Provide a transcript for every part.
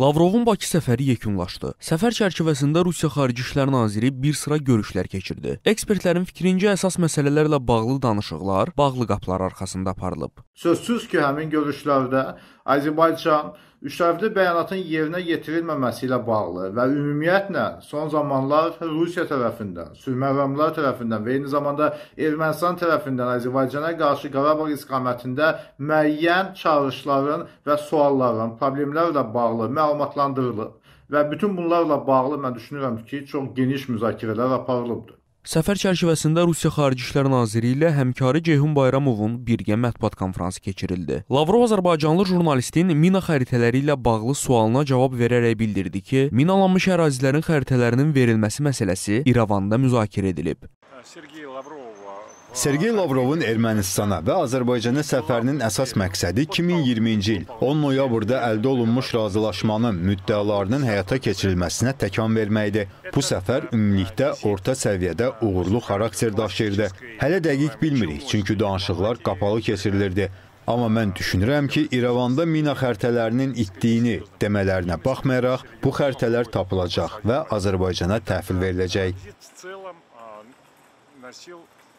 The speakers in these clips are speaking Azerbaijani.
Lavrovun Bakı səfəri yekunlaşdı. Səfər çərçivəsində Rusiya Xarici İşlər naziri bir sıra görüşlər keçirdi. Ekspertlərin fikrincə əsas məsələlərlə bağlı danışıqlar bağlı qapılar arxasında aparılıb. Sözsüz ki, həmin görüşlərdə Azərbaycan üçtərəfli bəyanatın yerinə yetirilməməsi ilə bağlı və ümumiyyətlə son zamanlar Rusiya tərəfindən, sülhməramlar tərəfindən və eyni zamanda Ermənistan tərəfindən Azərbaycana qarşı Qarabağ istiqamətində müəyyən çağırışların və sualların, problemlərlə bağlı məlumatlandırılıb və bütün bunlarla bağlı mən düşünürəm ki, çox geniş müzakirələr aparılıbdır. Səfər çərçivəsində Rusiya Xarici İşlər Naziri ilə həmkarı Ceyhun Bayramovun birgə mətbuat konfransı keçirildi. Lavrov azərbaycanlı jurnalistin mina xəritələri ilə bağlı sualına cavab verərək bildirdi ki, minalanmış ərazilərin xəritələrinin verilməsi məsələsi İrəvanda müzakirə edilib. Sergey Sergey Lavrovun Ermənistana və Azərbaycana səfərinin əsas məqsədi 2020-ci il 10 noyabrda əldə olunmuş razılaşmanın müddəalarının həyata keçirilməsinə təkan verməkdir. Bu səfər ümumilikdə orta səviyyədə uğurlu xarakter daşıyırdı. Hələ dəqiq bilmirik, çünki danışıqlar qapalı keçirilirdi. Amma mən düşünürəm ki, İrəvanda mina xərtələrinin itdiyini demələrinə baxmayaraq, bu xərtələr tapılacaq və Azərbaycana təhvil veriləcək.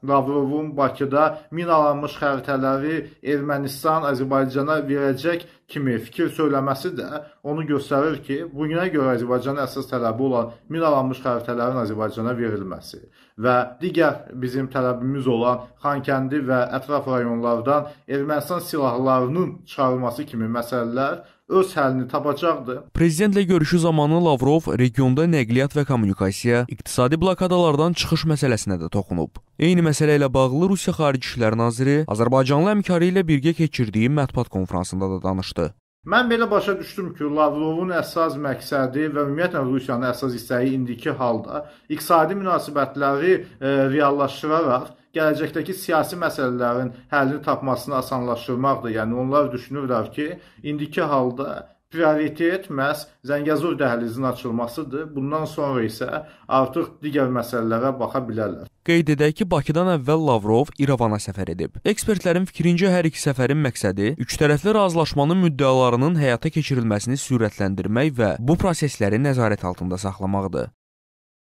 Lavrovun Bakıda minalanmış xəritələri Ermənistan Azərbaycana verəcək kimi fikir söyləməsi də onu göstərir ki, bu günə görə Azərbaycanın əsas tələbi olan minalanmış xəritələrin Azərbaycana verilməsi və digər bizim tələbimiz olan Xankəndi və ətraf rayonlardan Ermənistan silahlarının çıxarılması kimi məsələlər öz həllini tapacaqdır. Prezidentlə görüşü zamanı Lavrov regionda nəqliyyat və kommunikasiya, iqtisadi blokadalardan çıxış məsələsinə də toxunub. Eyni məsələ məsələ ilə bağlı Rusiya Xarici İşlər naziri azərbaycanlı həmkarı ilə birgə keçirdiyi mətbuat konfransında da danışdı. Mən belə başa düşdüm ki, Lavrovun əsas məqsədi və ümumiyyətlə Rusiyanın əsas istəyi indiki halda iqtisadi münasibətləri e, reallaşdıraraq gələcəkdəki siyasi məsələlərin həllini tapmasını asanlaşdırmaqdır. Yəni onlar düşünürlər ki, indiki halda prioritet məhz Zəngəzur dəhlizinin açılmasıdır. Bundan sonra isə artıq digər məsələlərə baxa bilərlər. Qeyd edək ki, Bakıdan əvvəl Lavrov İrəvana səfər edib. Ekspertlərin fikrincə hər iki səfərin məqsədi üçtərəfli razılaşmanın müddəalarının həyata keçirilməsini sürətləndirmək və bu prosesləri nəzarət altında saxlamaqdır.